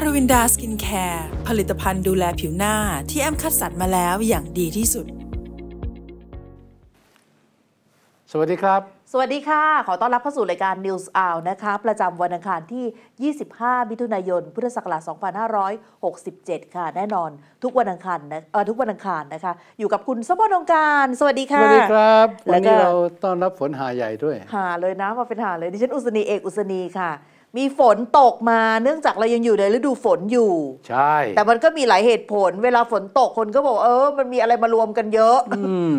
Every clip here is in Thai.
ารวินดาสกินแคร์ผลิตภัณฑ์ดูแลผิวหน้า ที่แอมคัดสรรมาแล้วอย่างดีที่สุด สวัสดีครับ สวัสดีค่ะ ขอต้อนรับเข้าสู่รายการ News Hour นะคะประจำวันอังคารที่ 25 มิถุนายน พุทธศักราช 2567 ค่ะ แน่นอนทุกวันอังคารนะเออทุกวันอังคารนะคะ อยู่กับคุณสมบรณ์องการ สวัสดีค่ะ สวัสดีครับวันนี้เราต้อนรับฝนหาใหญ่ด้วยหาเลยนะมาเป็นหาเลยดิฉันอุศนีเอกอุศนีค่ะมีฝนตกมาเนื่องจากเรายังอยู่ในฤดูฝนอยู่ใช่ แต่มันก็มีหลายเหตุผล เวลาฝนตกคนก็บอก เออ มันมีอะไรมารวมกันเยอะ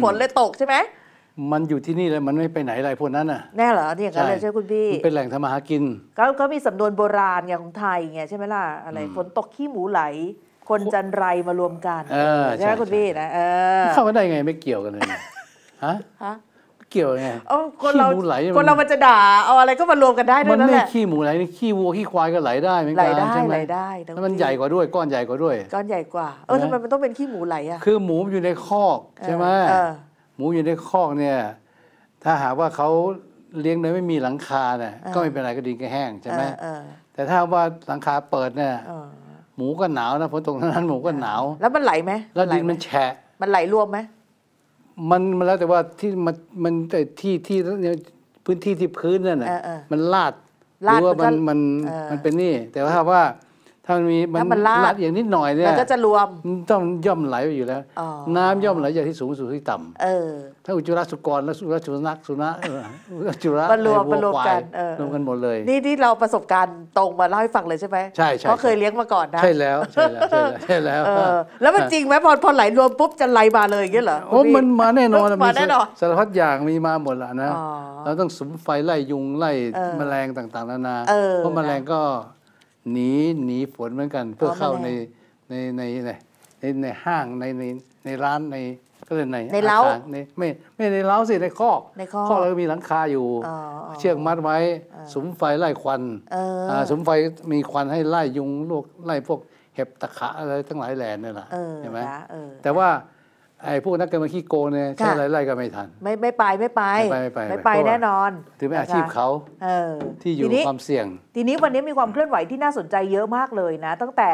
ฝนเลยตกใช่ไหมมันอยู่ที่นี่เลยมันไม่ไปไหนอะไรพวกนั้นน่ะแน่เหรอที่อย่างนั้นเลยใช่คุณพี่มันเป็นแหล่งทำมาหากินก็ก็มีสำนวนโบราณไงของไทยไงใช่ไหมล่ะอะไรฝนตกขี้หมูไหล คนจันไรมารวมกันใช่ไหมคุณพี่นะเออเข้ามาได้ไงไม่เกี่ยวกันเลยฮะเกี่ยวไงคนเราขี้หมูไหลคนเรามันจะด่าเอาอะไรก็มารวมกันได้ด้วยนมั่นไม่ขี้หมูไหลนี่ขี้วัวขี้ควายก็ไหลได้ไหมไหลัได้ใช่ไหมไหลได้แล้วมันใหญ่กว่าด้วย ก้อนใหญ่กว่าด้วยก้อนใหญ่กว่า เออทำไมมันต้องเป็นขี้หมูไหลอ่ะคือหมูอยู่ในคอกใช่ไหมหมูอยู่ในคอกเนี่ย ถ้าหากว่าเขาเลี้ยงโดยไม่มีหลังคาเนี่ยก็ไม่เป็นไรก็ดินก็แห้งใช่ไหมแต่ถ้าว่าหลังคาเปิดเนี่ยหมูก็หนาวนะฝนตกทั้งนั้นหมูก็หนาว แล้วมันไหลไหมแล้วดินมันแฉะมันไหลรวมไหมมันมันแล้วแต่ว่าที่มันมันแต่ที่ที่พื้นที่ที่พื้นนั่นน่ะมันลาดหรือว่ามันมันมันเป็นนี่ แต่ถ้าว่าถ้ามันมีมันลัดอย่างนิดหน่อยเนี่ยมันก็จะรวมต้องย่อมไหลไปอยู่แล้ว น้ำย่อมไหลจากที่สูงสู่ที่ต่ำเออถ้าอุจจาระสุกรและอุจจาระสุนัขสุนัขอุจจาระมันรวมมันรวมกันรวมกันหมดเลย นี่ที่เราประสบการณ์ตรงมาเล่าให้ฟังเลยใช่ไหมใช่ใช่เพราะเคยเลี้ยงมาก่อนนะใช่แล้วใช่แล้วใช่แล้วแล้วมันจริงไหมพอพอไหลรวมปุ๊บจะไหลมาเลยอย่างนี้เหรอโอ้มันมาแน่นอนมาแน่นอนสารพัดอย่างมีมาหมดละนะเราต้องสุมไฟไล่ยุงไล่แมลงต่างๆนานาเพราะแมลงก็หนีหนีฝนเหมือนกัน เพื่อเข้าในในในในในห้างในในในร้านในก็เลยในในเล้าในไม่ไม่ในเล้าสิในคอกในคอกคอกเราก็มีหลังคาอยู่ เชือกมัดไว้สมไฟไล่ควันสมไฟมีควันให้ไล่ยุงลวกไล่พวกเห็บตะขะอะไรทั้งหลายแหล่นี่แหละใช่ไหมแต่ว่าไอ้พวกนักการเมืองขี้โกงเนี่ยใช้ไล่ไล่ก็ไม่ทันไม่ไม่ไปไม่ไปไม่ไปไม่ไปแน่นอนถือเป็นอาชีพเขา ที่อยู่ความเสี่ยง ทีนี้วันนี้มีความเคลื่อนไหวที่น่าสนใจเยอะมากเลยนะ ตั้งแต่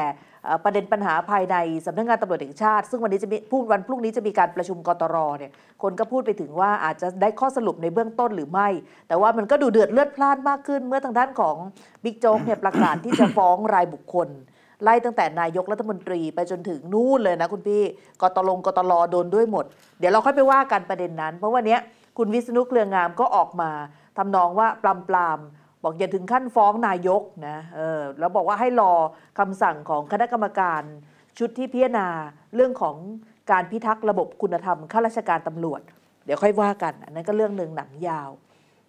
ประเด็นปัญหาภายในสำนักงานตำรวจแห่งชาติ ซึ่งวันนี้จะมีพูดวันพรุ่งนี้จะมีการประชุมกตรเนี่ยคนก็พูดไปถึงว่าอาจจะได้ข้อสรุปในเบื้องต้นหรือไม่ แต่ว่ามันก็ดูเดือดเลือดพล่านมากขึ้น เมื่อทางด้านของบิ๊กโจ๊กเนี่ยประกาศที่จะฟ้องรายบุคคลไล่ตั้งแต่นายกรัฐมนตรีไปจนถึงนู่นเลยนะคุณพี่กตลงกตลอโดนด้วยหมด เดี๋ยวเราค่อยไปว่ากันประเด็นนั้น เพราะวันนี้คุณวิษณุเครืองามก็ออกมา ทำนองว่าปลามปลามบอกอย่าถึงขั้นฟ้องนายกนะ เออแล้วบอกว่าให้รอคำสั่งของคณะกรรมการ ชุดที่พิจารณาเรื่องของการพิทักษ์ระบบคุณธรรม ข้าราชการตำรวจ เดี๋ยวค่อยว่ากันอันนั้นก็เรื่องหนึ่งหนังยาว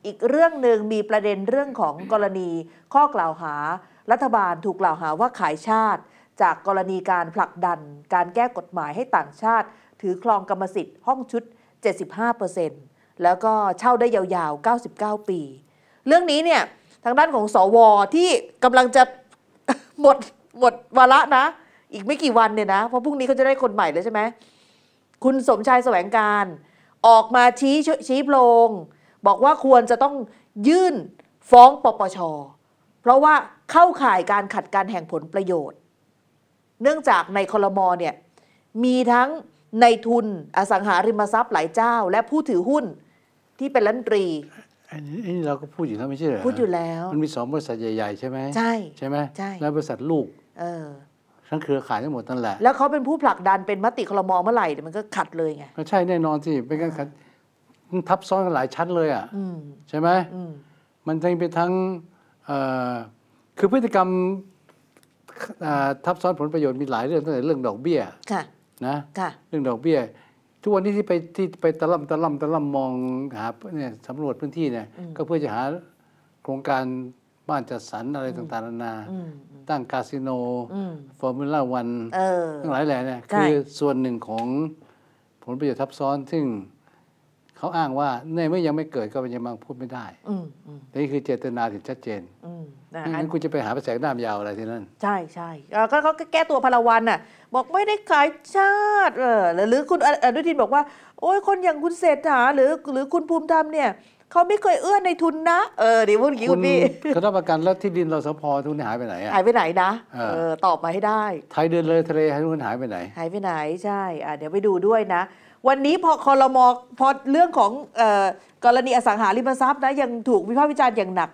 อีกเรื่องหนึ่งมีประเด็นเรื่องของกรณีข้อกล่าวหารัฐบาลถูกกล่าวหาว่าขายชาติจากกรณีการผลักดันการแก้กฎหมายให้ต่างชาติ ถือครองกรรมสิทธิ์ห้องชุด 75%แล้วก็เช่าได้ยาวๆ 99 ปี เรื่องนี้เนี่ย ทางด้านของสอวอที่กำลังจะหมดหมดวาระนะ อีกไม่กี่วันเนี่ยนะ เพราะพรุ่งนี้เขาจะได้คนใหม่แล้วใช่ไหมคุณสมชายแสวงการออกมาชี้ชี้โพรงบอกว่าควรจะต้องยื่นฟ้องปปช เพราะว่าเข้าข่ายการขัดกันแห่งผลประโยชน์ เนื่องจากในคลรมอเนี่ยมีทั้งในทุนอสังหาริมทรัพย์หลายเจ้าและผู้ถือหุ้นที่เป็นรัฐนตรี อันนี้เราก็พูดอยู่แล้วไม่ใช่เหรอพูดอยู่แล้ว มันมีสองบริษัทใหญ่ๆใช่ไหมใช่ใช่ไหมใช่แล้วบริษัทลูก เออทั้งเครือข่ายทั้งหมดนั่นแหละ แล้วเขาเป็นผู้ผลักดันเป็นมติคลมอเมื่อไหร่มันก็ขัดเลยไงก็ใช่แน่นอนสิเป็นการขัดทับซ้อนกันหลายชั้นเลยอ่ะใช่ไหมมันจึงเป็นทั้งคือพฤติกรรมทับซ้อนผลประโยชน์มีหลายเรื่องตั้งแต่เรื่องดอกเบี้ยนะเรื่องดอกเบี้ย ทุกวันนี้ที่ไปที่ไปตะล่ำตะล่ำตะล่ำมองหาเนี่ยสำรวจพื้นที่เนี่ยก็เพื่อจะหาโครงการบ้านจัดสรรอะไรต่าง ๆ นานาตั้งคาสิโนฟอร์มูล่าวันทั้งหลายแหล่เนี่ยคือส่วนหนึ่งของผลประโยชน์ทับซ้อนซึ่งเขาอ้างว่าในเมื่อยังไม่เกิดก็ยังมาพูดไม่ได้นี่คือเจตนาที่ชัดเจนนะคะั้นคุณจะไปหาพระแสงด้ามยาวอะไรที่นั่นใช่ใช่ก็เขาแก้ตัวพลวันน่ะบอกไม่ได้ขายชาติเออหรือคุณอนุทินบอกว่า โอ้ยคนอย่างคุณเศรษฐาหรือหรือคุณภูมิธรรมเนี่ยเขาไม่เคยเอื้อในทุนนะเออเดี๋ยวพูดกย่ี้คุณพี่เขา้องประกันแล้วที่ดินเราสพทุนหายไปไหนอ่ะหายไปไหนนะเออตอบมาให้ได้ไทยเดินเลยทะเลทุนหายไปไหนหายไปไหนใช่อ่าเดี๋ยวไปดูด้วยนะ วันนี้พอคอรมอพอเรื่องของกรณีอสังหาริมทรัพย์นะยังถูกวิพากษ์วิจารณ์อย่างหนัก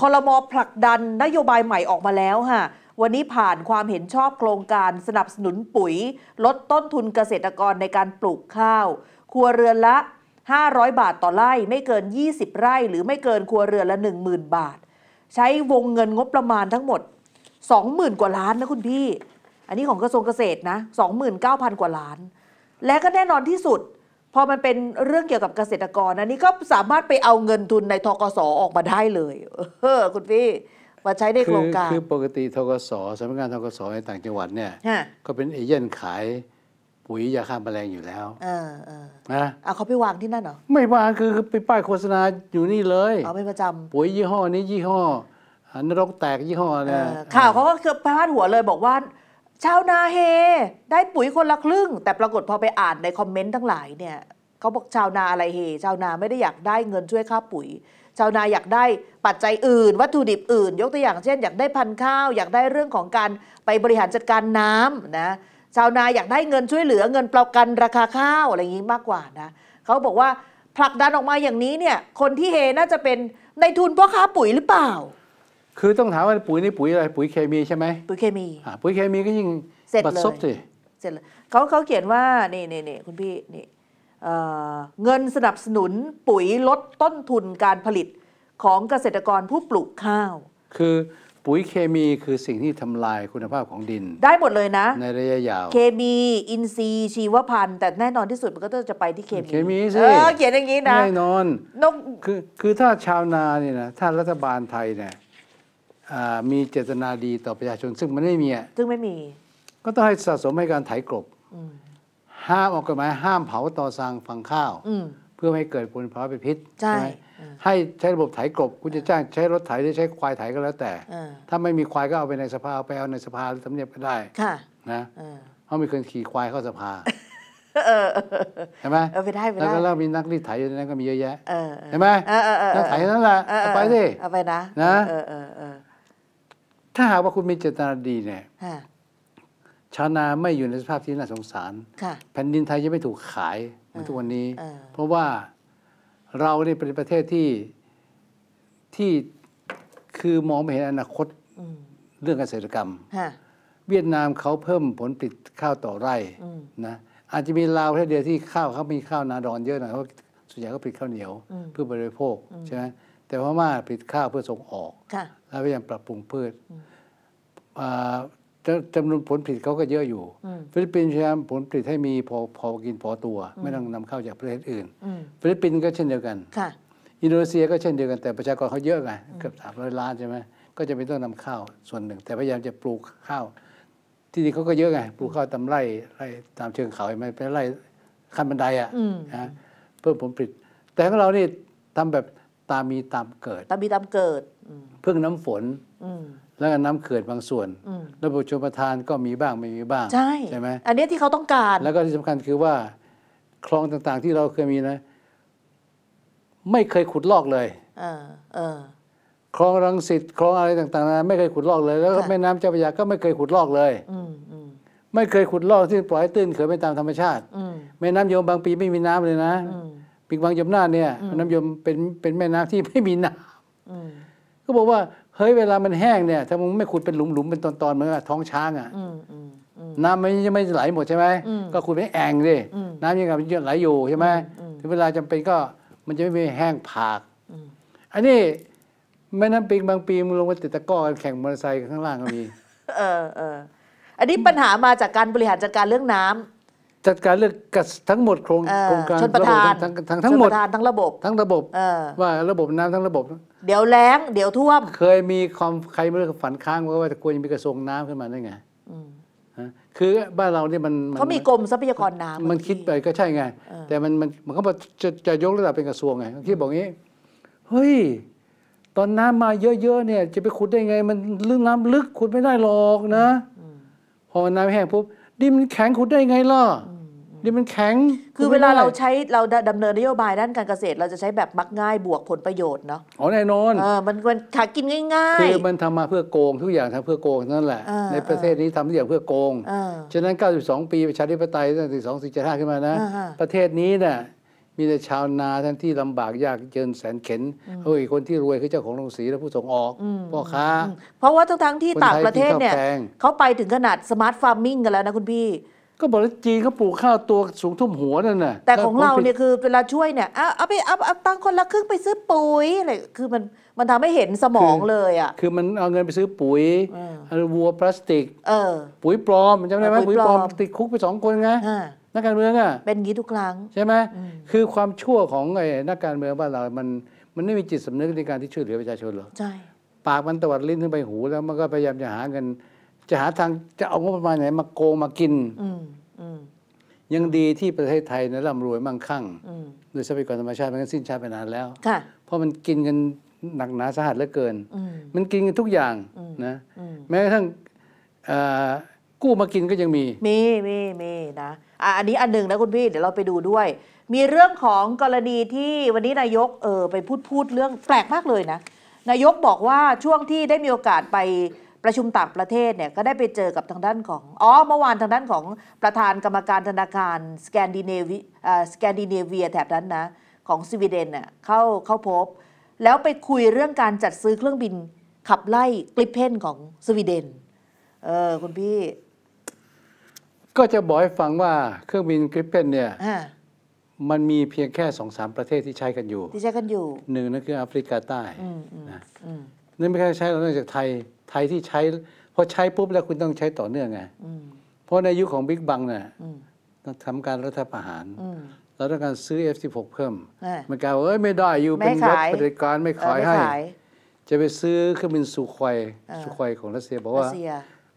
คอรมอผลักดันนโยบายใหม่ออกมาแล้วค่ะ วันนี้ผ่านความเห็นชอบโครงการสนับสนุนปุ๋ย ลดต้นทุนเกษตรกรในการปลูกข้าว ครัวเรือนละ 500 บาทต่อไร่ ไม่เกิน 20 ไร่หรือไม่เกินครัวเรือนละ 10,000 บาท ใช้วงเงินงบประมาณทั้งหมด 20,000กว่าล้านนะคุณพี่ อันนี้ของกระทรวงเกษตรนะ 29,000 กว่าล้าน และก็แน่นอนที่สุดพอมันเป็นเรื่องเกี่ยวกับเกษตรกรนะนี่ก็สามารถไปเอาเงินทุนในทกศออกมาได้เลย เออคุณพี่มาใช้ในโครงการคือปกติทกศสำนักงานทกศในต่างจังหวัดเนี่ยก็เป็นเอเย่นขาย ปุ๋ยยาฆ่าแมลงอยู่แล้วเออเออนะเาเขาไปวางที่นั่นเหรอไม่วางคือไปป้ายโฆษณาอยู่นี่เลยเอาเป็นประจำปุ๋ยยี่ห้อนี้ยี่ห้อนรกแตกยี่ห้อเนี่ยข่าวเขาก็คือพาดหัวเลยบอกว่าชาวนาเฮ ได้ปุ๋ยคนละครึ่ง แต่ปรากฏพอไปอ่านในคอมเมนต์ทั้งหลายเนี่ยเขาบอกชาวนาอะไรเฮชาวนาไม่ได้อยากได้เงินช่วยค่าปุ๋ย ชาวนาอยากได้ปัจจัยอื่นวัตถุดิบอื่น ยกตัวอย่างเช่นอยากได้พันธุ์ข้าว อยากได้เรื่องของการไปบริหารจัดการน้ำนะชาวนาอยากได้เงินช่วยเหลือเงินประกันราคาข้าวอะไรอย่างนี้มากกว่านะเขาบอกว่าผลักดันออกมาอย่างนี้เนี่ยคนที่เฮน่าจะเป็นในทุนพ่อค้าปุ๋ยหรือเปล่าคือต้องถามว่าปุ๋ยนี่ปุ๋ยอะไร ปุ๋ยเคมีใช่ไหมปุ๋ยเคมีอ่าปุ๋ยเคมีก็ยิ่งเสร็จเลยเสร็จเลยเขาเขาเขียนว่า นี่นี่นี่คุณพี่นี่เงินสนับสนุนปุ๋ยลดต้นทุนการผลิตของเกษตรกรผู้ปลูกข้าว คือปุ๋ยเคมีคือสิ่งที่ทำลายคุณภาพของดิน ได้หมดเลยนะ ในระยะยาว เคมีอินทรีย์ชีวพันธุ์แต่แน่นอนที่สุดมันก็ต้องจะไปที่เคมีเคมีสิเออเขียนอย่างนี้นะแน่นอนนกคือคือถ้าชาวนาเนี่ยนะถ้ารัฐบาลไทยเนี่ยมีเจตนาดีต่อประชาชน ซึ่งมันไม่มีอ่ะซึ่งไม่มี ก็ต้องให้สะสมให้การไถกลบ ห้ามออกกฎหมายห้ามเผาต่อสางฝังข้าวเพื่อไม่ให้เกิดผลภาะเป็นพิษใช่ไหมให้ใช้ระบบไถกลบคุณจะจ้างใช้รถไถหรือใช้ควายไถก็แล้วแต่ถ้าไม่มีควายก็เอาไปในสภาเอาไปเอาในสภาหรือสำเนียบก็ได้ค่ะ นะเพราะมีคนขี่ควายเข้าสภาใช่ไหมไปได้ไปได้แล้วก็มีนักรีดไถอยู่ในนั้นก็มีเยอะแยะใช่ไหมนักไถนั่นแหละเอาไปสิเอาไปนะนะถ้าหากว่าคุณมีเจตนาดีเนี่ย ชาวนาไม่อยู่ในสภาพที่น่าสงสารแผ่นดินไทยจะไม่ถูกขายเหมือนทุกวันนี้ เพราะว่าเราเนี่เป็นประเทศที่ที่คือมองไม่เห็นอนาคตเรื่องเกษตรกรรม เวียดนามเขาเพิ่มผลผลิตข้าวต่อไร่นะอาจจะมีลาวแค่เเดียวที่ข้าวเขามีข้าวนาดอนเยอะหน่อยเพราะส่วนใหญ่ก็ผลิตข้าวเหนียว เพื่อบริโภคใช่ไหมแต่พม่าผลิตข้าวเพื่อส่งออกแล้วพยายามปรับปรุงพืชจำนวนผลผลิตเขาก็เยอะอยู่ ฟิลิปปินส์พยายามผลผลิตให้มีพอพอกินพอตัว ไม่ต้องนำเข้าจากประเทศอื่นฟิลิปปินส์ก็เช่นเดียวกันอินโดนีเซียก็เช่นเดียวกันแต่ประชากรเขาเยอะไงเกือบสามร้อยล้านใช่ไหมก็จะเป็นต้องนำข้าวส่วนหนึ่ง แต่พยายามจะปลูกข้าวที่นี่เขาก็เยอะไงปลูกข้าวตามไร่ไร่ตามเชิงเขาไม่เปไร่ขั้นบันไดอ่ะนะเพิ่มผลผลิตแต่ของเรานี่ทำแบบตามมีตามเกิดตามมีตามเกิดพึ่งน้ำฝนแล้วก็น้ำเขื่อนบางส่วนระบบชลประทานก็มีบ้างไม่มีบ้างใช่ใช่ไหม อันนี้ที่เขาต้องการ แล้วก็ที่สำคัญคือว่า คลองต่างๆที่เราเคยมีนะ ไม่เคยขุดลอกเลยคลองรังสิตคลองอะไรต่างๆนะไม่เคยขุดลอกเลยแล้วก็แม่น้ำเจ้าพระยาก็ไม่เคยขุดลอกเลยไม่เคยขุดลอกที่ปล่อยตื้นเขื่อนไปตามธรรมชาติแม่น้ำยมบางปีไม่มีน้ำเลยนะปีบางยมหน้าเนี่ยน้ำยมเป็นเป็นแม่น้ำที่ไม่มีน้ำก็บอกว่า เฮ้ยเวลามันแห้งเนี่ย ถ้ามึงไม่ขุดเป็นหลุมๆเป็นตอนๆเหมือนกับท้องช้างอ่ะน้ำมันจะไม่ไหลหมดใช่ไหมก็ขุดไปแอ่งดิน้ำยังกังไหลอยู่ใช่ไหมถึงเวลาจำเป็นก็มันจะไม่มีแห้งผากอันนี้แม่น้ำปิงบางปีมึงลงมาติดตะก้อแข่งมอเตอร์ไซค์ข้างล่างก็มีเออเอออันนี้ปัญหามาจากการบริหารจัดการเรื่องน้ำจัดการเรื่องกทั้งหมดโครงโครงการระทาทั้งทั้งทั้งหมดทั้งระบบทั้งระบบว่าระบบน้ำทั้งระบบ เดี๋ยวแล้งเดี๋ยวท่วมเคยมีความใครไม่รู้ฝันค้างว่าจะควรจะมีกระทรวงน้ำขึ้นมาได้ไงคือบ้านเราเนี่ยมันเขามีกรมทรัพยากรน้ำมันคิดไปก็ใช่ไง แต่มันมันมันก็จะจะยกระดับเป็นกระทรวงไงที่บอกงี้เฮ้ย ตอนน้ำมาเยอะๆเนี่ย จะไปขุดได้ไง มันลึกน้ำลึกขุดไม่ได้หรอกนะพอน้ำแห้งปุ๊บดินมันแข็งขุดได้ไงล่ะดี่มันแข็ง คือเวลาเราใช้เราดำเนินนโยบายด้านการเกษตรเราจะใช้แบบมักง่ายบวกผลประโยชน์เนาะ อ๋อแน่นอนเออมันมันหากินง่ายๆ คือมันทำมาเพื่อโกงทุกอย่างทำเพื่อโกงนั่นแหละ ในประเทศนี้ทำทุกอย่างเพื่อโกง ฉะนั้น 92 ปีประชาธิปไตยตั้งแต่2475ขึ้นมานะ ประเทศนี้น่ะมีแต่ชาวนาท่านที่ลำบากยากเจนแสนเข็นเฮ้ยคนที่รวยคือเจ้าของโรงสีและผู้ส่งออกพ่อค้า เพราะว่าทั้งทั้งที่ต่างประเทศเนี่ยเขาไปถึงขนาดสมาร์ทฟาร์มมิ่งกันแล้วนะคุณพี่ก็บอกวลาจีนเขาปลูกข้าวตัวสูงท่วมหัวนั่นน่ะแต่ของเราเนี่ยคือเวลาช่วยเนี่ยเอาเอาไปเอาเอาตังคนละครึ่งไปซื้อปุ๋ยอะไรคือมันมันทำให้เห็นสมองเลยอ่ะคือมันเอาเงินไปซื้อปุ๋ยวัวพลาสติกปุ๋ยปลอมจำได้ไหมปุ๋ยปลอมติดคุกไปสองคนไงนักการเมืองอ่ะเป็นงี้ทุกครั้งใช่ไหมคือความชั่วของไอ้นักการเมืองบ้านเรามันมันไม่มีจิตสำนึกในการที่ช่วยเหลือประชาชนหรอใช่ปากมันตวัดลิ้นขึ้นไปหูแล้วมันก็พยายามจะหาเงินจะหาทางจะเอางบประมาณไหน มาโกงมากินยังดีที่ประเทศไทยนะร่ำรวยมั่งคั่งโดยทรัพยากรธรรมชาติมันสิ้นชาติไปนานแล้วเพราะมันกินกันหนักหนาสาหัสเหลือเกิน มันกินกันทุกอย่างนะแม้กระทั่งกู้มากินก็ยังมีมีมีมีนะอันนี้อันหนึ่งนะคุณพี่ เดี๋ยวเราไปดูด้วย มีเรื่องของกรณีที่วันนี้นายกเออไปพูดพูดเรื่องแปลกมากเลยนะนายกบอกว่าช่วงที่ได้มีโอกาสไปประชุมต่างประเทศเนี่ยก็ได้ไปเจอกับทางด้านของ อ๋อเมื่อวานทางด้านของประธานกรรมการธนาคาร สแกนดิเนวีสแกนดิเนเวียแถบนั้นนะ ของสวีเดนน่ะเข้าเข้าพบ แล้วไปคุยเรื่องการจัดซื้อเครื่องบินขับไล่กลิปเพนของสวีเดนเออ คุณพี่ ก็จะบอกให้ฟังว่าเครื่องบินกลิปเพนเนี่ย มันมีเพียงแค่สองสามประเทศที่ใช้กันอยู่ ที่ใช้กันอยู่หนึ่งนั่นคือแอฟริกาใต้นะนั่นไม่ใช่ใช้เรานองจากไทยไทยที่ใช้พอใช้ปุ๊บแล้วคุณต้องใช้ต่อเนื่องไงเพราะในยุคของบิ๊กบังเนี่ยต้องทำการรัฐประหารเราต้องการซื้อ F16 เพิ่ม มันกล่าวเอ้ยไม่ได้อยู่ เป็นรัฐปฏิการไม่ขายให้ จะไปซื้อเครื่องบินสุขวยสุขวยของรัสเซีย บอกว่า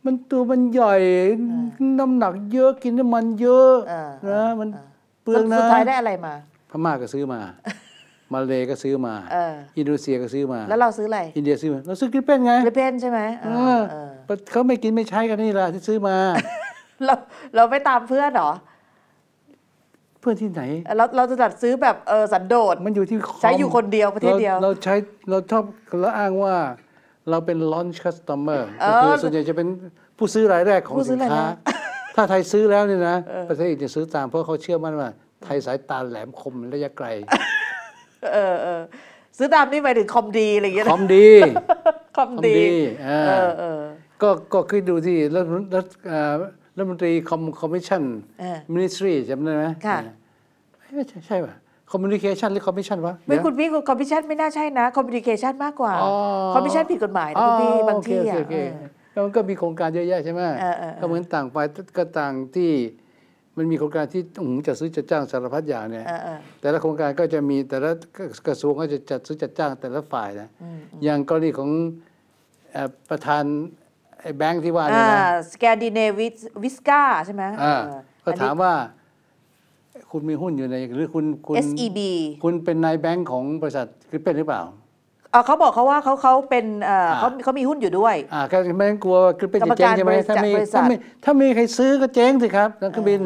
มันตัวมันใหญ่ น้ำหนักเยอะกินน้ำมันเยอะนะมันเปลืองนะสุดท้ายได้อะไรมาพม่าก็ซื้อมามาเลก็ซื้อมาออินโดนีเซียก็ซื้อมา แล้วเราซื้ออะไร อินเดียซื้อมาเราซื้อกินเป็นไงกิลิปปนใช่ไหมเขาไม่กินไม่ใช้กันนี่แหละที่ซื้อมา เราเราไม่ตามเพื่อนเหรอเพื่อนที่ไหน เราเราจะจัดซื้อแบบเออสันโดษมันอยู่ที่ใช้อยู่คนเดียวประเทศเดียว เราใช้เราชอบเราอ้างว่า เราเป็น launch customer อก็คือส่วนใหญ่จะเป็นผู้ซื้อรายแรกของผู้ซื้สิอนรค้าถ้าไทยซื้อแล้วเนี่ยนะประเทศอื่นจะซื้อตาม เพราะเขาเชื่อมั่นว่าไทยสายตาแหลมคมระยะไกลเออเออซื้อตามนี่หมายถึงคอมดีอะไรอย่างเงี้ยคอมดีคอมดีเออเออก็ก็คือดูที่รัฐรัฐรัฐมนตรีคอมคอมมิชชั่นมินิสทรีจำได้ไหมค่ะไม่ใช่ใช่ป่ะคอมมิวนิเคชันหรือคอมมิชชั่นวะไม่คุณพี่คอมมิชชั่นไม่น่าใช่นะคอมมิวนิเคชันมากกว่าคอมมิชชั่นผิดกฎหมายนะคุณพี่บางทีอ่ะแล้วมันก็มีโครงการเยอะแยะใช่ไหมก็เหมือนต่างไปก็ต่างที่มันมีโครงการที่จะซื้อจัดจ้างสารพัดอย่างเนี่ยแต่ละโครงการก็จะมีแต่ละกระทรวงก็จะจัดซื้อจัดจ้างแต่ละฝ่ายนะอย่างกรณีของประธานไอ้แบงค์ที่ว่าเนี่ยนะสแกนดิเนวิสวิสกาใช่ไหมก็ถามว่าคุณมีหุ้นอยู่ในหรือคุณคุณ SEB คุณเป็นนายแบงค์ของบริษัทคิปเป็นหรือเปล่าเขาบอกเขาว่าเขาเขาเป็นเขาเขามีหุ้นอยู่ด้วยอ่าก็ไม่กลัวคิปเป็นจะเจ๊งใช่ไหมถ้ามีถ้ามีถ้ามใครซื้อก็เจ๊งสิครับนักบิน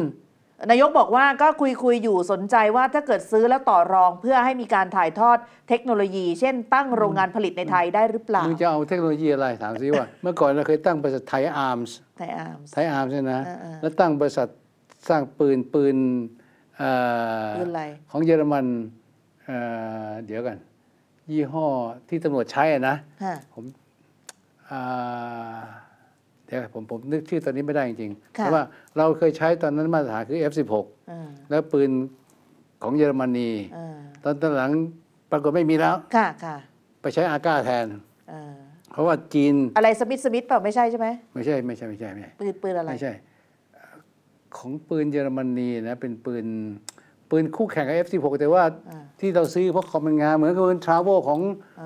นายกบอกว่าก็คุยคุยอยู่สนใจว่าถ้าเกิดซื้อแล้วต่อรอง เพื่อให้มีการถ่ายทอดเทคโนโลยี เช่นตั้งโรงงานผลิตในไทยได้หรือเปล่ามึงจะเอาเทคโนโลยีอะไรถามซิว่าเมื่อก่อนเราเคยตั้งบริษัทไทยอาร์มส์ไทยอาร์มส์ไทอาร์มส์นะ แล้วตั้งบริษัทสร้างปืนปืนของเยอรมันเดี๋ยวกันยี่ห้อที่ตำรวจใช้นะผมอ่าเดี๋ยวผมผมนึกชื่อตอนนี้ไม่ได้จริงๆเพราะว่าเราเคยใช้ตอนนั้นมาตรฐานคือ F16 แล้วปืนของเยอรมนีตอนตอนหลังปรากฏไม่มีแล้วค่ะค่ะไปใช้อาก้าแทน เพราะว่าจีนอะไรสมิธสมิธเปล่าไม่ใช่ใช่ไหมไม่ใช่ไม่ใช่ไม่ใช่ไม่ใช่ปืนปืนอะไรไม่ใช่ ของปืนเยอรมนีนะเป็นปืนปืนคู่แข่งกับ F16 แต่ว่า ที่เราซื้อเพราะคามป็นงานเหมือนกับปืนทราโวของ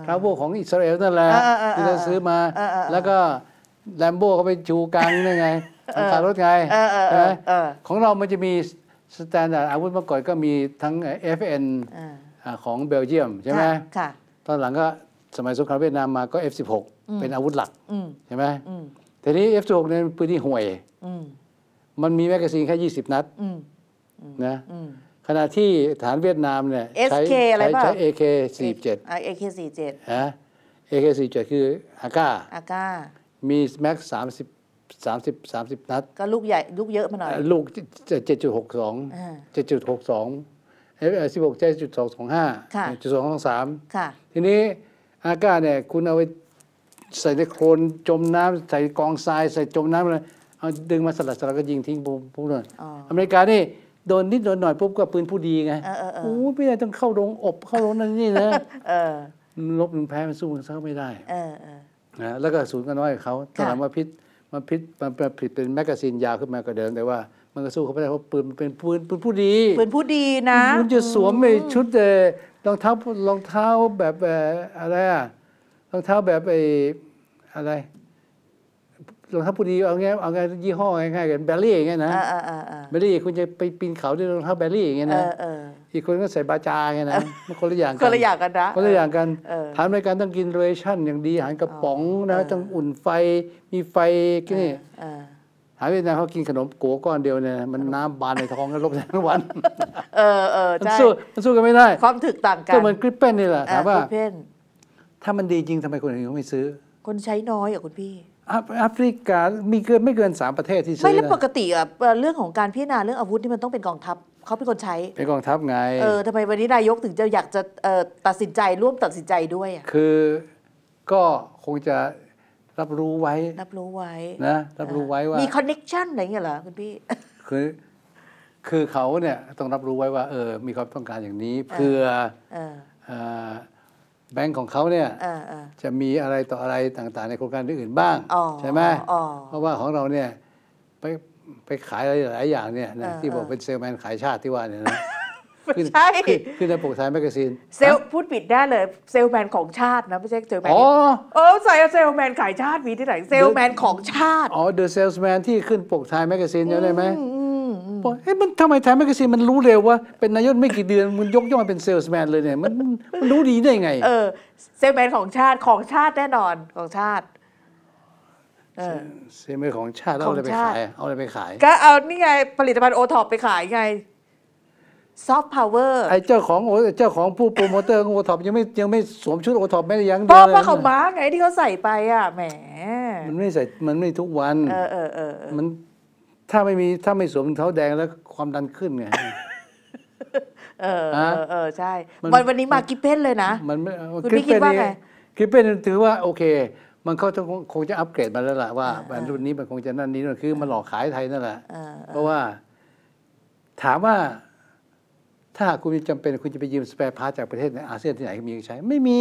ทราโวของอิสราเอลนั่นแหละที่เราซื้อมา แล้วก็แลมโบ้เขาไปจูกังนี่ไงทลังคารถไงใช่ไหมของเรา มันจะมี สแตนดาร์ดอาวุธมาก่อนก็มีทั้ง FN ของเบลเยียมใช่ไหม ตอนหลังก็สมัยสงครามเวียดนามมาก็ F16 เป็นอาวุธหลักใช่ไหมทีนี้ F16 เนี่ยปืนที่ห่วย มันมีแมกกาซีนแค่ 20 นัดนะขณะที่ฐานเวียดนามเนี่ยใช้ใช้ AK47 AK47 ฮะ AK47 คืออากาอาก้ามีแม็กสามสิบสามสิบสามสิบนัดก็ลูกใหญ่ ลูกเยอะมาหน่อย ลูกเจ็ดจุดหกสองเจ็ดจุดหกสองเอฟสิบหกเจ็ดจุดสองสองห้าจุดสองสองสามทีนี้อากาเนี่ย คุณเอาไปใส่ในโคลนจมน้ำ ใส่กองทรายใส่จมน้ำอะไรเอา ดึงมาสลัดสลัดก็ยิงทิ้งปุ๊บปุ๊บเลยอเมริกานี่ โดนนิดโดนหน่อย ปุ๊บก็ปืนผู้ดีไงโอ้ไม่ได้ต้องเข้าโรงอบเข้าโรงนั่นนี่นะลบหนึ่งแพ้มันสู้มันเซ้าไม่ได้แล้วก็ศูนย์ก็น้อยเขาถ้าถามว่าพิษมันพิษมันผิดเป็นแมกกาซีนยาวขึ้นมาก็เดินแต่ว่า มันก็สู้เขาไม่ได้เพราะปืนเป็นปืนปืนผู้ดี ปืนผู้ดีนะ มันจะสวมในชุดรองเท้ารองเท้าแบบอะไรอะรองเท้าแบบไอ้อะไรรองเท้าพูดดีเอาไงเอาไงยี่ห้อง่ายๆกันแบลลี่อย่างเงี้ยนะแบลลี่คุณจะไปปีนเขาด้วยรองเท้าแบลลี่อย่างเงี้ยนะอีกคนก็ใส่บาจาไงนะมันคนละอย่างกันคนละอย่างกันนะคนละอย่างกันทานรายการต้องกินเรชั่นอย่างดีหารกระป๋องนะต้องอุ่นไฟมีไฟกี่นี่หาเวีนาเขากินขนมโก๋ก้อนเดียวเนี่ยมันน้ำบานในท้องกันลบทั้งวัน เออเออใช่มันสู้กันไม่ได้ ความถึกต่างกันก็เหมือนกริปเป้นนี่แหละถามว่า ถ้ามันดีจริงทำไมคนอื่นเขาไม่ซื้อ คนใช้น้อยอ่ะ คุณพี่แอฟริกา มีเกินไม่เกินสามประเทศที่ใช้ไม่แล้วปกติอะเรื่องของการพิจารณาเรื่องอาวุธที่มันต้องเป็นกองทัพเขาเป็นคนใช้ เป็นกองทัพไงเออทำไมวันนี้นายกถึงจะอยากจะตัดสินใจร่วมตัดสินใจด้วยอะ คือ ก็คงจะรับรู้ไว้ รับรู้ไว้นะ รับรู้ไว้ว่า มีคอนเน็กชันอะไรเงี้ยเหรอคุณพี่ คือคือเขาเนี่ยต้องรับรู้ไว้ว่า เออ มีความต้องการอย่างนี้ เพื่อแบงก์ของเขาเนี่ยจะมีอะไรต่ออะไรต่างๆ ในโครงการอื่นบ้าง ใช่ไหมเพราะว่าของเราเนี่ยไปไปขายอะไรหลายอย่างเนี่ยที่บอกเป็นเซลแมนขายชาติที่ว่าเนี่ยนะใช่ขึ้นในปกสายแมกกาซีนเซลพูดผิดได้เลยเซลแมนของชาตินะไม่ใช่เซลแมนอ๋อเออใส่เซลแมนขายชาติมีที่ไหนเซลแมนของชาติอ๋อเดอะเซลส์แมนที่ขึ้นปกสายแมกกาซีนจำได้ไหมบอกเฮ้ยมันทำไมไท์แมกกาซีนมันรู้เร็วว่าเป็นนายกไม่กี่เดือนมันยกย่องเป็นเซลส์แมนเลยเนี่ย มันมันรู้ดีได้ไง เออเซลส์แมนของชาติของชาติแน่นอนของชาติเซลส์แมนของชาติเอาอะไรไปขาย เอาอะไรไปขาย ก็เอานี่ไงผลิตภัณฑ์โอท็อปไปขายไงซอฟต์พาวเวอร์ไอ้เจ้าของเจ้าของผู้โปรโมเตอร์โอท็อปยังไม่ยังไม่สวมชุดโอท็อปแม่แต่ยังเพราะว่าเขาม้าไงที่เขาใส่ไป อ่ะแหมมันไม่ใส่มันไม่ทุกวันเออเออเออมันถ้าไม่มีถ้าไม่สวมเท้าแดงแล้วความดันขึ้นไง เออ เออใช่มันวันวันนี้มากิปเป้นเลยนะ มันไม่คุณพี่คิดว่าไงคิปเปนถือว่าโอเค มันเขาจะคงจะอัปเกรดมาแล้วล่ะว่าแบรนด์รุ่นนี้มันคงจะนั่นนี้นั่นคือมันหลอกขายไทยนั่นแหละ เพราะว่า ถามว่า ถ้าคุณจำเป็นคุณจะไปยืมสเปร์พาร์จากประเทศในอาเซียนที่ไหนมีใช้ไม่มี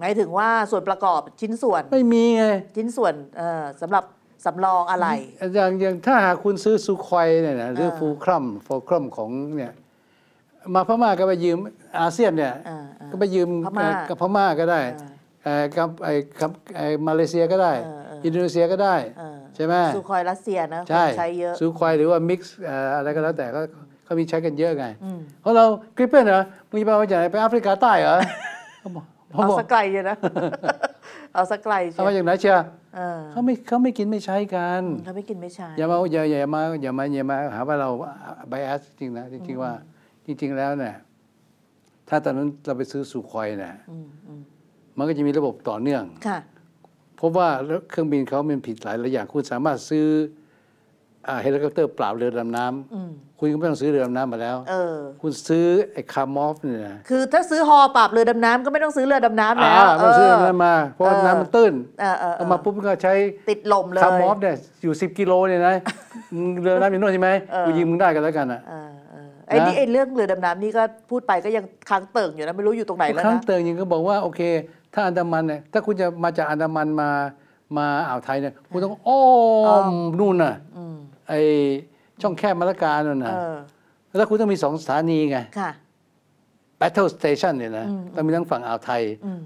หมายถึงว่าส่วนประกอบชิ้นส่วน ไม่มีไงชิ้นส่วนเออสำหรับสำรองอะไรอย่างอย่างถ้าหากคุณซื้อซูคอยเนี่ยนะหรือฟูคร่ำฟูคร่ำของเนี่ยมาพม่าก็ไปยืมอาเซียนเนี่ยก็ไปยืมกับพม่าก็ได้กับไอ้กับไอ้มาเลเซียก็ได้ อินโดนีเซียก็ได้ ใช่ไหมซูคอยรัสเซียนะใช่ใช้เยอะซูคอยหรือว่ามิกซ์อะไรก็แล้วแต่ก็เขามีใช้กันเยอะไง เพราะเรากริปเปิลเหรอมึงจะไปมาจากไหนไปแอฟริกาใต้เหรอเขาบอกเอาสกายเยนะเอาสักไกลเอามย่างไรนเชียวเขาไม่เขาไม่กินไม่ใช้กัน เขาไม่กินไม่ใช้ อย่ามาอย่าอย่ามาอย่ามาอย่ามาหาว่าเราไบแอสจริงนะ จริงๆว่า จริง ๆแล้วเนี่ยถ้าตอนนั้นเราไปซื้อสุขอยเนี่ยมันก็จะมีระบบต่อเนื่องค่ะพบว่าเครื่องบินเขามันผิดหลายหลายอย่างคุณสามารถซื้อเฮลิคอปเตอร์เปล่าเรือดำน้ำคุณก็ไม่ต้องซื้อเรือดำน้ำมาแล้วออคุณซื้อไอ้คาร์มอฟเนี่ยนะคือถ้าซื้อฮอปราบเรือดำน้ำก็ไม่ต้องซื้อเรือดำน้ำแล้วอ่าไม่ต้องซื้อเรือดำน้ำมาเพราะน้ำมันตื้นเออเออเอามาปุ๊บก็ใช้ติดลมเลยคาร์มอฟเนี่ยอยู่ 10กิโลเนี่ยนะเรือดำน้ำอยู่โน่นใช่ไหมกูยิงมึงได้กันแล้วกันอ่ะไอ้นี่ไอ้เรื่องเรือดำน้ำนี่ก็พูดไปก็ยังค้างเติ่งอยู่นะไม่รู้อยู่ตรงไหนแล้วนะค้างเติ่งยังก็บอกว่าโอเค ถ้าอันดามันเนี่ยถ้าคุณจะมาจากอันดามันมามาอ่าวไทยเนี่ยคุณต้องอ้อมนู่นน่ะไอ้ช่องแคบมาลการนั่นนะแล้วคุณต้องมีสองสถานีไง Battle Station เนี่ยนะ ต้องมีทั้งฝั่งอ่าวไทย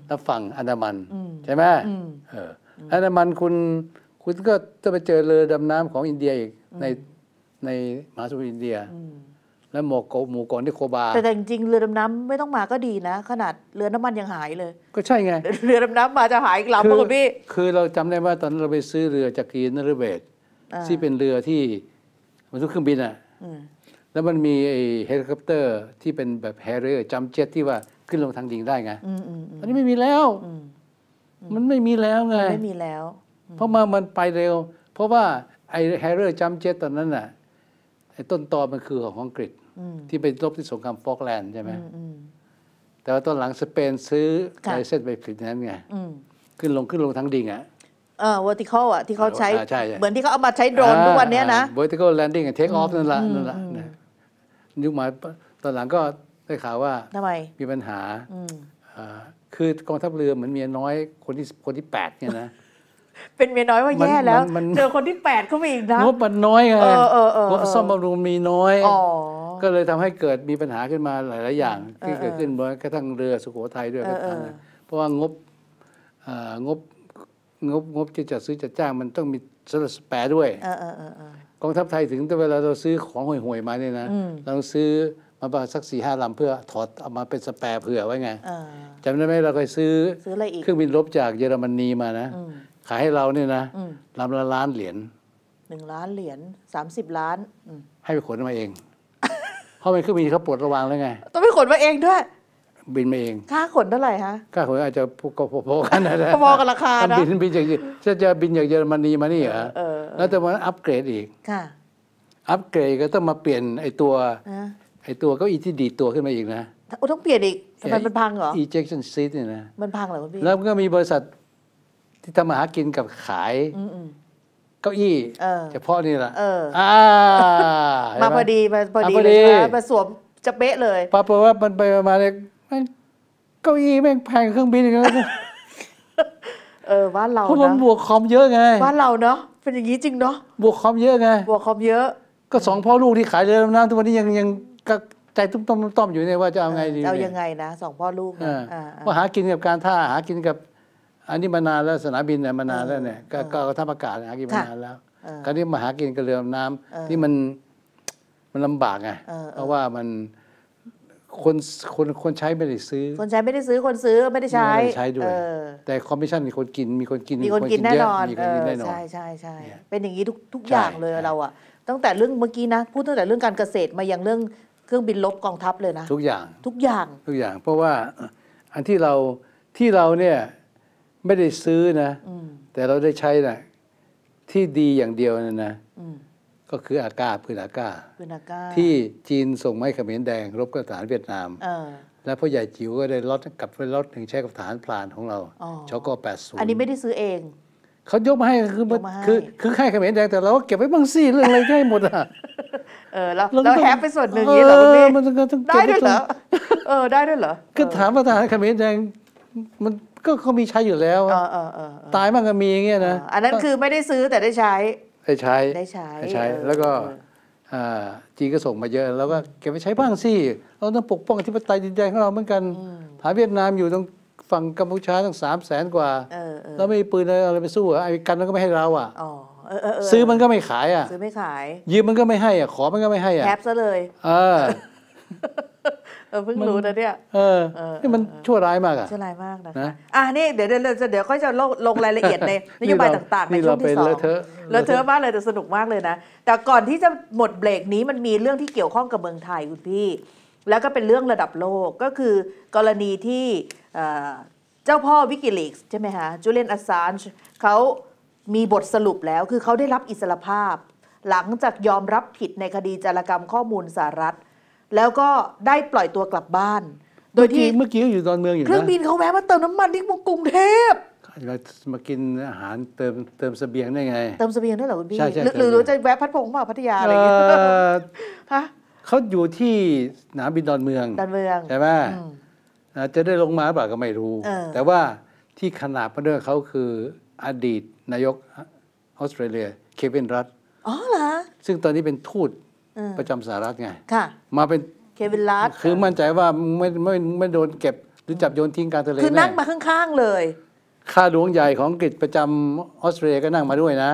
และฝั่งอันดามัน ใช่ไหม อันดามันคุณคุณก็จะไปเจอเรือดำน้ำของอินเดียอีก ใน ในมหาสมุทรอินเดีย แล้วหมกโหมู่เกาะที่โคบา แต่จริงๆเรือดำน้ำไม่ต้องมาก็ดีนะ ขนาดเรือน้ำมันยังหายเลย ก็ใช่ไงเรือดำน้ำมาจะหายอีกลำคุณพี่คือเราจำได้ว่าตอนเราไปซื้อเรือจากกีนนรเบศที่เป็นเรือที่มันทุกเครื่องบินอ่ะแล้วมันมีเฮลิคอปเตอร์ที่เป็นแบบแฮร์เรอร์จัมเจ็ตที่ว่าขึ้นลงทางดิ่งได้ไง อันนี้ไม่มีแล้ว มันไม่มีแล้วไง ไม่มีแล้ว เพราะมามันไปเร็ว เพราะว่าไอ้แฮร์เรอร์จัมเจ็ตตอนนั้นน่ะไอต้นตอมันคือของอังกฤษที่ไปรบที่สงครามฟอกแลนด์ใช่ไหม แต่ว่าตอนหลังสเปนซื้อไลเซนไปผลิตนั้นไงขึ้นลงขึ้นลงทางดิ่งอ่ะเออ vertical อ่ะ ที่เขาใช้ใชใชเหมือนที่เขาเอามาใช้โดรนทุกวันเนี้ยนะ vertical landing กับ take off นั่นละนั่นละนะยุคหมายตอนหลังก็ได้ข่าวว่าทำไมมีปัญหาอ่าคือกองทัพเรือเหมือนเมียน้อยคนที่คนที่แปดเนี่ยนะ เป็นเมียน้อยว่าแย่แล้ว เจอคนที่แปดเข้าไปอีกนะ งบมันน้อยไงเออเออเอองบซ่อมบำรุงมีน้อยก็เลยทำให้เกิดมีปัญหาขึ้นมาหลายๆอย่าง ที่เกิดขึ้นบนกระทั่งเรือสุโขทัยด้วยกระทั่งนเพราะว่างบอ่งบงบงบที่จะซื้อจะจ้างมันต้องมีสละสแปรด้วยกองทัพไทยถึงแต่เวลาเราซื้อของห่วยๆ มาเนี่ยนะเราซื้อมาประมาณสักสี่ห้าลำเพื่อถอดเอามาเป็นสแปรเผื่อไว้ไงจำได้ไหมเราเคยซื้อเครื่องบินรบจากเยอรมนีมานะขายให้เราเนี่ยนะลำละล้านเหรียญหนึ่งล้านเหรียญสามสิบล้าน ให้ไปขนมาเองเพราะเป็นเครื่องบินเขาปลดระวังแล้วไงต้องไปขนมาเองด้วยบินมาเองค่าขนเท่าไหร่คะค่าขนอาจจะก็พอกันนะพอกันราคาบินบินจากจะจะบินจากเยอรมนีมานี่เหรอแล้วแต่มันอัปเกรดอีกค่ะอัปเกรดก็ต้องมาเปลี่ยนไอ้ตัวไอ้ตัวก็อีที่ดีตัวขึ้นมาอีกนะโอ้ต้องเปลี่ยนอีกทำไมมันพังเหรอ ejection seat เนี่ยนะมันพังเหรอพี่แล้วก็มีบริษัทที่ทำมาหากินกับขายเก้าอี้เฉพาะนี่แหละมาพอดีมาพอดีเลยมาสวมจะเป๊ะเลยปรากฏว่ามันไปมาเนี่ยเก้าอี้แม่งแพงเครื่องบินอีกแล้ว เออบ้านเราเพราะมันบวกคอมเยอะไงบ้านเราเนาะเป็นอย่างนี้จริงเนาะบวกคอมเยอะไงบวกคอมเยอะ ก็สองพ่อลูกที่ขายเรือดำน้ำทุกวันนี้ยังยังก็ใจตุ้มต้มต้อมอยู่เนี่ยว่าจะเอาไงดีเอายังไงนะสองพ่อลูกเนะว่าหากินกับการท่าหากินกับอันนี้มานานแล้วสนามบินเนี่ยมานานแล้วเนี่ยก็ก็ท่าระกาศหากินมานานแล้วคราวนี้มาหากินกับเรือดำน้ำที่มันมันลำบากไงเพราะว่ามันคนคนคนใช้ไม่ได้ซื้อ คนใช้ไม่ได้ซื้อ คนซื้อไม่ได้ใช้ไม่ได้ใช้ด้วยแต่คอมมิชชั่นมีคนกิน มีคนกิน มีคนกินแน่นอนมีคนกินแน่นอนใช่ใช่ใช่เป็นอย่างนี้ทุกทุกอย่างเลยเราอะตั้งแต่เรื่องเมื่อกี้นะพูดตั้งแต่เรื่องการเกษตรมายังเรื่องเครื่องบินลบกองทัพเลยนะทุกอย่างทุกอย่างทุกอย่าง เพราะว่าอันที่เราที่เราเนี่ยไม่ได้ซื้อนะแต่เราได้ใช้นะที่ดีอย่างเดียวนะนะก็คืออาก้าพืนอาก้าืนอาก้าที่จีนส่งไม้เขมรแดง รบกับฐานเวียดนามและพ่อใหญ่จิ๋วก็ได้ล็อตกับไปล็อตหนึ่งใช้กับฐานพลานของเราชกแปดศูนย์อันนี้ไม่ได้ซื้อเองเขายกมาให้คือคือคือให้เขมรแดงแต่เราก็เก็บไว้บ้างส่เรื่องอะไรใด้หมดอ่ะเออเราเราแฮปไปส่วนหนึ่งนี้เหรอคุณแม่มอได้ด้วยเหรอเออได้ด้วยเหรอก็ถามประธานเขมรแดง มันก็เขามีใช้อยู่แล้วตายมากก็มีอย่างเงี้ยนะอันนั้นคือไม่ได้ซื้อแต่ได้ใช้ได้ใช้ได้ใช้ใช้ แล้วก็จีนก็ส่งมาเยอะแล้วก็เก็บไปใช้บ้างสิ เราต้องปกป้องอธิปไตยดินแดนของเราเหมือนกันถาเวียดนามอยู่ตรงฝั่งกัมพูชาตั้งสามแสนกว่าแล้วไม่มีปืนอะไรไปสู้อะไอ้กันมันก็ไม่ให้เราอ่ะซื้อมันก็ไม่ขาย อ่ะซื้อไม่ขาย ยืมมันก็ไม่ให้อ่ะขอมันก็ไม่ให้อ่ะแคปซะเลย เออออเพิ่งรู้นะเนี่ยเออนี่มันชั่วร้ายมากอะชั่วร้ายมากนะอ่ะนี่เดี๋ยวเดี๋ยวเดี๋ยวก็จะลงรายละเอียดในนโยบายต่างๆในช่วงที่สองเลอะเทอะมากเลยแต่สนุกมากเลยนะ แต่ก่อนที่จะหมดเบรกนี้มันมีเรื่องที่เกี่ยวข้องกับเมืองไทยคุณพี่ แล้วก็เป็นเรื่องระดับโลกก็คือกรณีที่เจ้าพ่อวิกิลีกใช่ไหมฮะจูเลียนอัสซานเขามีบทสรุปแล้วคือเขาได้รับอิสรภาพ หลังจากยอมรับผิดในคดีจารกรรมข้อมูลสหรัฐแล้วก็ได้ปล่อยตัวกลับบ้าน โดยที่เมื่อกี้อยู่ตอนเมืองอยู่เครื่องบินเขาแวะมาเติมน้ำมันที่กรุงเทพเรามากินอาหารเติมเติมเสบียงได้ไง เติมเสบียงได้เหรอคุณพี่หรือจะแวะพัดพงศ์เปล่าพัทยาอะไรอย่างเงี้ยฮะเขาอยู่ที่สนามบินดอนเมืองดอนเมือง ใช่ไหมจะได้ลงมาเปล่าก็ไม่รู้ แต่ว่าที่ขนาดพระเดื่อเขาคืออดีต นายกออสเตรเลียเควินรัตอ๋อเหรอซึ่งตอนนี้เป็นทูตประจำสหรัฐไงมาเป็นเควินล์ดคือมั่นใจว่าไม่ไม่ไม่โดนเก็บหรือจับโยนทิ้งการทะเลคือนั่งมาข้าง ๆ เลยข้าหลวงใหญ่ของกฤษประจำออสเตรเลียก็นั่งมาด้วยนะ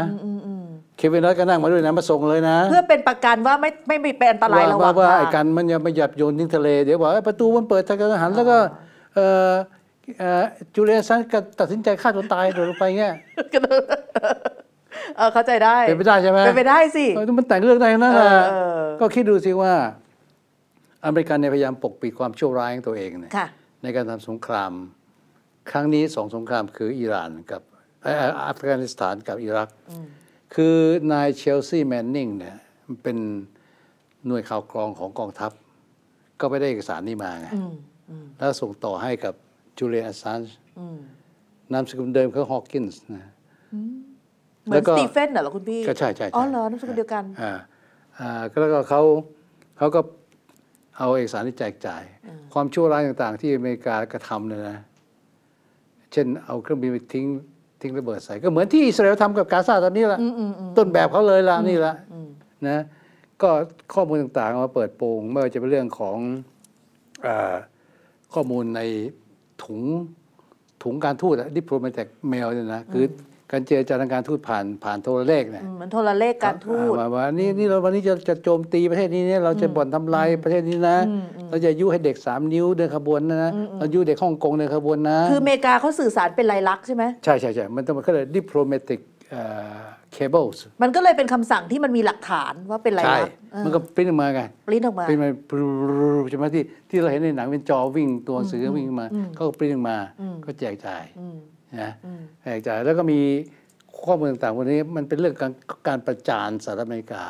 เควินรัดก็นั่งมาด้วยนะมาส่งเลยนะเพื่อเป็นประกันว่าไม่ไม่มีเป็นอันตรายระหว่างว่าไอ้กันมันยะไม่หยับโยนทิ้งทะเลเดี๋ยวบอกประตูมันเปิดทางการหันแล้วก็จูเลียนสันก็ตัดสินใจฆ่าตัวตายโดยลงไปเงี้ยเข้าใจได้ เป็นไปได้ใช่ไหมเป็นไปได้สิมันแต่งเรื่องได้นะก็คิดดูสิว่า อเมริกันพยายามปกปิดความชั่วร้ายของตัวเองเนี่ยในการทำสงครามครั้งนี้สองสงครามคือ อิหร่านกับอัฟกานิสถานกับอิรัก คือนายเชลซีแมนนิงเนี่ยเป็นหน่วยข่าวกรองของกองทัพ ก็ไปได้เอกสารนี่มาไงแล้วส่งต่อให้กับจูเลียนอัสซานนามสกุลเดิมเขาฮอว์กินส์นะเหมือนสตีเฟนเหรอคุณพี่ ก็ใช่ใช่อ๋อเหรอนามสกุลเดียวกันอ่าอ่าแล้วก็เขาเขาก็เอาเอกสารที่แจกจ่าย ความชั่วร้ายต่างๆ ที่อเมริกากระทำเนี่ยนะเช่นเอาเครื่องบินไปทิ้ง ทิ้งระเบิดใส่ ก็เหมือนที่อิสราเอลทำกับกาซาตอนนี้ละต้นแบบเขาเลยละนี่ละนะ ก็ข้อมูลต่างๆมาเปิดโปงไม่ว่าจะเป็นเรื่องของข้อมูลในถุงถุงการทูตดิปโลมาติกเมลเนี่ยนะคือการเจรจาทางการทูตผ่านผ่านโทรเลขเนี่ยเหมือนโทรเลขการทูตว่านี่นี่เราวันนี้จะจะโจมตีประเทศนี้เนี่ยเราจะบ่อนทำลายประเทศนี้นะ เราจะยุให้เด็ก 3 นิ้วเดินขบวนนะเรายุเด็กฮ่องกงเดินขบวนนะคืออเมริกาเขาสื่อสารเป็นลายลักษณ์ใช่ไหมใช่ใช่ใช่มันต้องมันก็เลย diplomatic เคเบิลส์มันก็เลยเป็นคำสั่งที่มันมีหลักฐานว่าเป็นลยลักษณ์มันก็ปริ้นออกมาไงปริ้นออกมาเป็นมาใช่ไหมที่ที่เราเห็นในหนังเป็นจอวิ่งตัวสื่อวิ่งมาเขาก็ปริ้นออกมาก็แจกจ่ายนะแกจ่าจแล้วก็มีข้อมูลต่างๆ วันนี้มันเป็นเรื่องการการประจานสหรัฐอเมริกา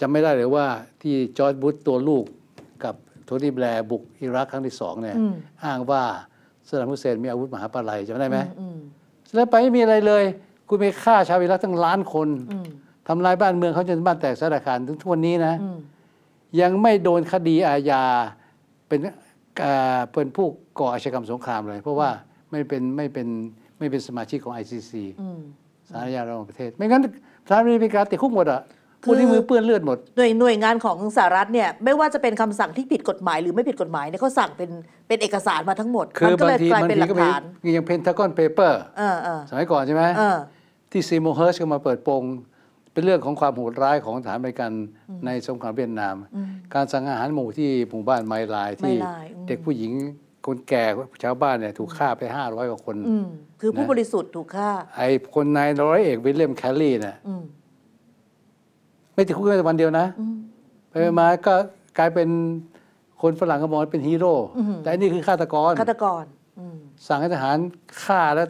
จำไม่ได้เลยว่าที่จอร์จบุชตัวลูกกับโทนี่แบร์บุกอิรักครั้งที่สองเนี่ยอ้างว่าสดามุสเซนมีอาวุธมหาปาลัยจำได้ไหมแล้วไปไม่มีอะไรเลย คุณไปฆ่าชาวอิรักตั้งล้านคนทำลายบ้านเมืองเขาจนบ้านแตกสลายคารถึงทุกวันนี้นะยังไม่โดนคดีอาญาเป็นเป็นผู้ก่ออาชญากรรมสงครามเลย เพราะว่าไม่เป็นไม่เป็น ไม่เป็นสมาชิกของ ICC สารยาระหว่างประเทศ ไม่งั้นสหรัฐอเมริกาติดคุกหมดอ่ะคือที่มือเปื้อนเลือดหมด หน่วยหน่วยงานของสหรัฐเนี่ย ไม่ว่าจะเป็นคำสั่งที่ผิดกฎหมาย หรือไม่ผิดกฎหมายเนี่ยเขาสั่งเป็น เป็นเอกสารมาทั้งหมด มันก็เลยกลายเป็นหลักฐานยังเพนทากอนเปเปอร์สมัยก่อนใช่ไหมที่ซีโมเฮิร์ชก็มาเปิดโปงเป็นเรื่องของความโหดร้ายของสหานอเมริกันในสงครามเวียดนาม การสังหารหมู่ที่หมู่บ้านไมลายที่เด็กผู้หญิงคนแก่ชาวบ้านเนี่ยถูกฆ่าไปห้าร้อยกว่าคนคือผู้บริสุทธิ์ถูกฆ่า ไอ้คนนายร้อยเอก วิลเลียมแคลลี่เนี่ยไม่ติดคุกแค่วันเดียวนะไปมาก็กลายเป็นคนฝรั่งก็มองเป็นฮีโร่แต่อันนี้คือฆาตกรฆาตกรสั่งให้ทหารฆ่าแล้ว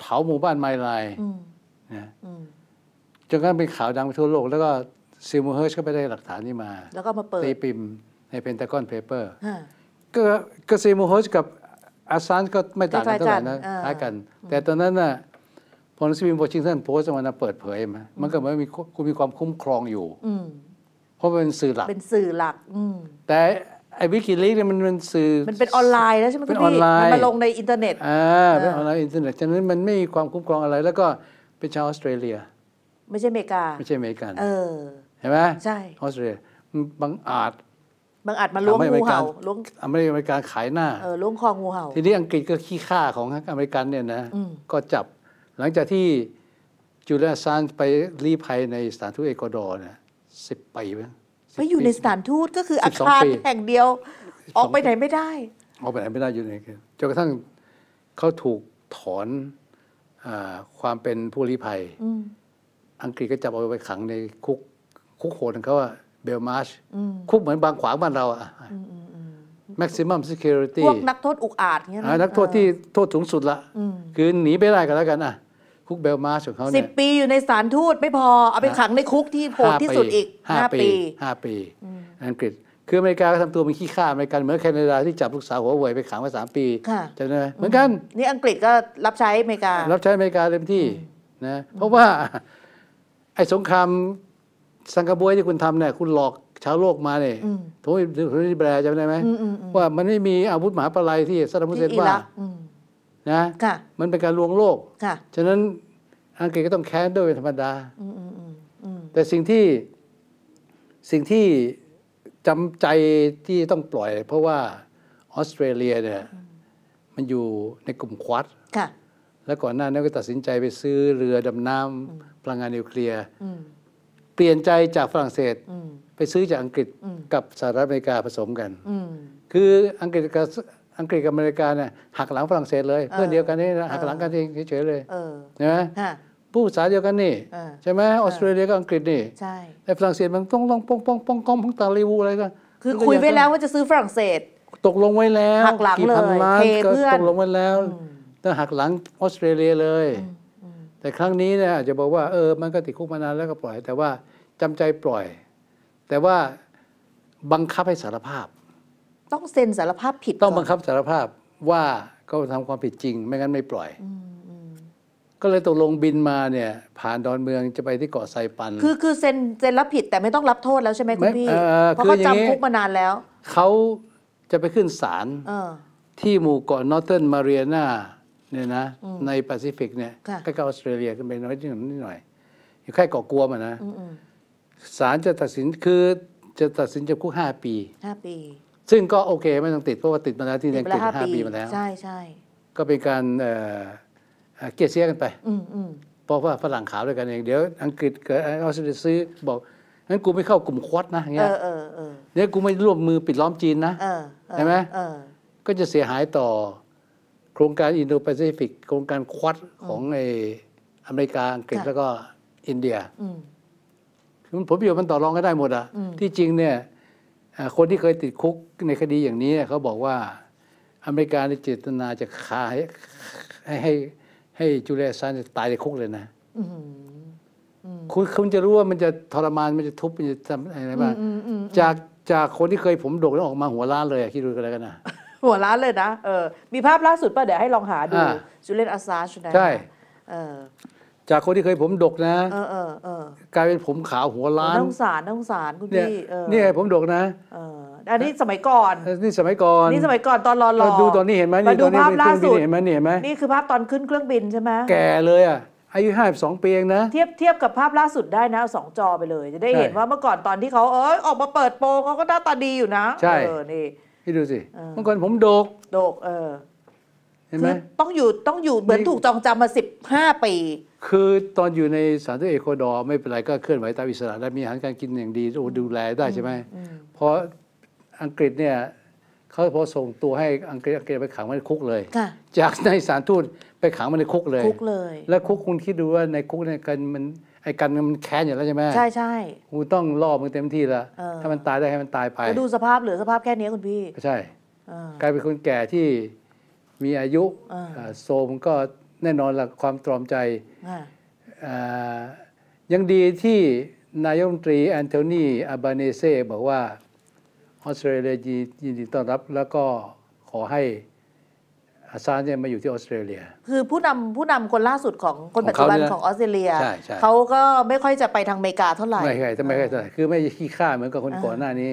เผาหมู่บ้านไมล์ไลนะจนกระทั่งเป็นข่าวดังไปทั่วโลก แล้วก็ซิมูเฮิร์ชก็ไปได้หลักฐานนี้มา แล้วก็มาเปิดตีปิมในเพนทากอนเพเปอร์ก็กษซมูโฮสกับอาซานก็ไม่ต่างกันเท่าไหร่นะคล้ายกัน แต่ตอนนั้นน่ะพอนักสืบวอชิงตันโพสต์มันเปิดเผยมามันก็เหมือนมีคุณมีความคุ้มครองอยู่เพราะเป็นสื่อหลักเป็นสื่อหลักแต่ไอ้วิกิลีกเนี่ยมันเป็นสื่อมันเป็นออนไลน์แล้วใช่ไหมพี่มันมาลงในอินเทอร์เน็ตอ่าเป็นออนไลน์อินเทอร์เน็ตฉะนั้นมันไม่มีความคุ้มครองอะไร แล้วก็เป็นชาวออสเตรเลีย ไม่ใช่อเมริกาไม่ใช่อเมริกันเออเห็นไหมใช่ออสเตรเลียบังอาจบางอาจมาล้วงงูเห่าล้วงอเมริกาขายหน้า เออล้วงคองูเห่า ทีนี้อังกฤษก็ขี้ข้าของอเมริกันเนี่ยนะ ก็จับหลังจากที่จูเลียซานไปรีภัยในสถานทูตเอกวาดอร์เนี่ยสิบปีมปไม่อยู่ในสถานทูตก็คืออาคารแห่งเดียว ออกไปไหนไม่ได้ ออกไปไหนไม่ได้อยู่ในจนกระทั่งเขาถูกถอนความเป็นผู้รีภัยอังกฤษก็จับเอาไปขังในคุกคุกโหดของเขาว่าเบลมาร์ชคุกเหมือนบางขวางบ้านเราอะ maximum security พวกนักโทษอุกอาจเงี้ยนักโทษที่โทษสูงสุดละ คือหนีไม่ได้ก็แล้วกันอะคุกเบลมาร์ชของเขาสิบปีอยู่ในสารทูต ไม่พอเอาไปขังในคุกที่โหดที่สุดอีกห้าปีห้าปี อังกฤษ คืออเมริกาก็ทำตัวเป็นขี้ข้าอเมริกันเหมือนแคนาดาที่จับลูกสาวหัวเว่ยไปขังไว้สามปีจำได้ไหมเหมือนกันนี่อังกฤษก็รับใช้อเมริการับใช้อเมริกาเต็มที่นะเพราะว่าไอ้สงครามสังกบวยที่คุณทำเนี่ยคุณหลอกชาวโลกมาเนี่ยถูกถูกแปลจำได้ไหม ว่ามันไม่มีอาวุธ มหาปลายที่ซัดว์มเซนว่านะมันเป็นการลวงโลกฉะนั้นอังกฤษก็ต้องแค้นด้วยเป็นธรรมดาแต่สิ่งที่สิ่งที่จำใจที่ต้องปล่อยเพราะว่า ออสเตรเลียเนี่ย มันอยู่ในกลุ่มควัดและก่อนหน้านั้นก็ตัดสินใจไปซื้อเรือดำน้ำพลังงานนิวเคลียร์เปลี่ยนใจจากฝรั่งเศสไปซื้อจากอังกฤษกับสหรัฐอเมริกาผสมกัน คืออังกฤษกับอังกฤษกับอเมริกาเนี่ยหักหลังฝรั่งเศสเลย เพื่อนเดียวกันนี่หักหลังกันเองเฉยๆเลยใช่ไหมผู้ภาษาเดียวกันนี่ใช่ไหมออสเตรเลียกับอังกฤษนี่ ใช่แต่ฝรั่งเศสมันต้องต้องป้องป้องป้องก้องป้องตาลีวูอะไรก็คือ คุยไว้แล้วว่าจะซื้อฝรั่งเศส ตกลงไว้แล้วหักหลังเลยเทเพื่อนตกลงไว้แล้วแต่หักหลังออสเตรเลียเลยแต่ครั้งนี้เนี่ยอาจจะบอกว่าเออ มันก็ติดคุกมานานแล้วก็ปล่อย แต่ว่า จำใจปล่อย แต่ว่าบังคับให้สารภาพ ต้องเซ็นสารภาพผิด ต้องบังคับสารภาพว่าเขาทำความผิดจริง ไม่งั้นไม่ปล่อยก็เลยตกลงบินมาเนี่ย ผ่านดอนเมืองจะไปที่เกาะไซปัน คือคือเซ็นเซ็นรับผิดแต่ไม่ต้องรับโทษแล้วใช่ไหมคุณพี่เพราะเขาจำคุกมานานแล้วเขาจะไปขึ้นศาลที่หมู่เกาะนอร์เทิร์นมาเรียนาเนี่ยนะ ในแปซิฟิกเนี่ยใกล้ๆออสเตรเลียขึ้นไปน้อยนิดหน่อยิดหน่อยยู่ใค่ก่อกลัวมานะศาลจะตัดสินคือจะตัดสินจำคุกห้าปีห้าปี ซึ่งก็โอเคไม่ต้องติด เพราะว่าติดมาแล้วที่ยังติดห้าปีมาแล้ว ใช่ใช่ก็เป็นการเกลียเสียกันไป เพราะว่าฝรั่งขาวด้วยกันเอง เดี๋ยวอังกฤษกับออสเตรเลียซื้อบอกงั้นกูไม่เข้ากลุ่มควอดนะเงี้ยเดี๋ยวกูไม่ร่วมมือปิดล้อมจีนนะใช่ไหมก็จะเสียหายต่อโครงการอินโดแปซิฟิก โครงการควัดของไออเมริกาอังกฤษแล้วก็อินเดียคือผมประโยชน์มันต่อรองก็ได้หมดอะที่จริงเนี่ยคนที่เคยติดคุกในคดีอย่างนี้เขาบอกว่า อเมริกาในเจตนาจะขายให้ให้ให้จูเลียสันตายในคุกเลยนะคุณคุณจะรู้ว่ามันจะทรมานมันจะทุบมันจะทำอะไรบ้างจากจากคนที่เคยผมโดดแล้วออกมาหัวล้านเลยคิดดูกันแล้วกันนะหัวร้านเลยนะเออมีภาพล่าสุดป่ะเดี๋ยวให้ลองหาดูจูเลนอาซาชนะใช่จากคนที่เคยผมดกนะเเออออกลายเป็นผมขาวหัวล้านน้องสารน้องสารคุณพี่นี่ไงผมดกนะอันนี้สมัยก่อนนี่สมัยก่อนนี่สมัยก่อนตอนรอรอดูตอนนี้เห็นไหมมาดูภาพล่าสุดเห็นไหมเห็นไหมนี่คือภาพตอนขึ้นเครื่องบินใช่ไหมแก่เลยอ่ะอายุห้าสองปีเองนะเทียบเทียบกับภาพล่าสุดได้นะสองจอไปเลย จะได้เห็นว่าเมื่อก่อนตอนที่เขาเออออกมาเปิดโปงเขาก็หน้าตาดีอยู่นะใช่เนี่ให้ดูสิเมื่อก่อนผมโดก โดก เออห็นไหมต้องอยู่ต้องอยู่เหมือนถูกจองจำมาสิบห้าปีคือตอนอยู่ในสารทูตเอกวาดอร์ ไม่เป็นไร ก็เคลื่อนไหวตามอิสระได้มีอาหารการกินอย่างดี ดูแลได้ใช่ไหมเพราะอังกฤษเนี่ยเขาพอส่งตัวให้อังกฤษอังกฤษไปขังไว้ในคุกเลยจากในสารทูตไปขังไว้ในคุกเลยคุกเลย และคุกคุณคิดดูว่าในคุกเนี่ยกันมันไอ้กันมันแค้นอยู่แล้วใช่ไหมใช่ใช่กูต้องรอบมึงเต็มที่ละถ้ามันตายได้ให้มันตายไปดูสภาพเหลือสภาพแค่นี้คุณพี่ใช่กลายเป็นคนแก่ที่มีอายุโซมก็แน่นอนละความตรอมใจยังดีที่นายกรัฐมนตรีแอนโทนีอาบานเซ่บอกว่าออสเตรเลียยินดีต้อนรับแล้วก็ขอให้อาซานเนี่ยมาอยู่ที่ออสเตรเลีย คือผู้นำผู้นำคนล่าสุดของคนปัจจุบันของออสเตรเลียเขาก็ไม่ค่อยจะไปทางอเมริกาเท่าไหร่ไม่ค่อยไม่ค่อยเท่าไหร่คือไม่ขี้ข้าเหมือนกับคนก่อนหน้านี้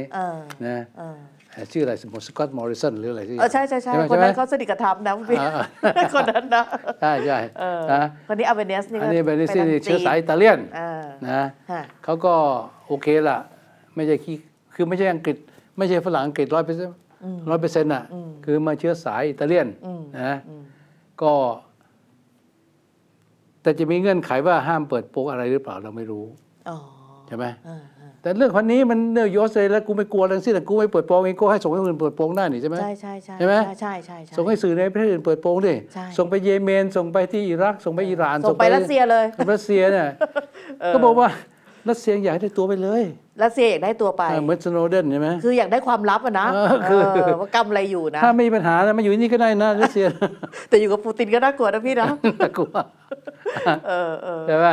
นะชื่ออะไรสมสกอตต์มอริสันหรืออะไรที่ใช่ใช่ใช่คนนั้นเขาสนิทกับทัมนะพี่คนนั้นนะใช่ใช่คนนี้อเวเนสนี่อันนี้เวเนสนี่เชื้อสายอิตาเลียนนะเขาก็โอเคล่ะ ไม่ใช่ขี้คือไม่ใช่อังกฤษไม่ใช่ฝรั่งอังกฤษร้อยเปอร์เซ็นต์ร้อยเปอร์เซ็นต์อ่ะ คือมาเชื้อสายอิตาเลียนนะก็ แต่จะมีเงื่อนไขว่าห้ามเปิดโปกอะไรหรือเปล่าเราไม่รู้ใช่ไหมแต่เรื่องพันนี้มันเนื้อยอสเลยแล้วกูไม่กลัวดังสิ้นกูไม่เปิดโปงเองกูให้ส่งให้คนอื่นเปิดโปงได้หนิ่ใช่ไหมใช่ใช่ใช่ใช่ใช่ใช่ส่งให้สื่อในประเทศอื่นเปิดโปงดิส่งไปเยเมนส่งไปที่อิรักส่งไปอิหร่าน ส่งไปรัสเซียเลยรัสเซียเนี่ยก็บอกว่ารัสเซียอยากได้ตัวไปเลยรัสเซียอยากได้ตัวไปเหมือนสโนเดนใช่ไหมคืออยากได้ความลับอะนะคือว่ากำอะไรอยู่นะถ้าไม่มีปัญหาแล้วมาอยู่ที่นี่ก็ได้นะรัสเซีย แต่อยู่กับปูตินก็น่ากลัวนะพี่นะน่ากลัวใช่ไหม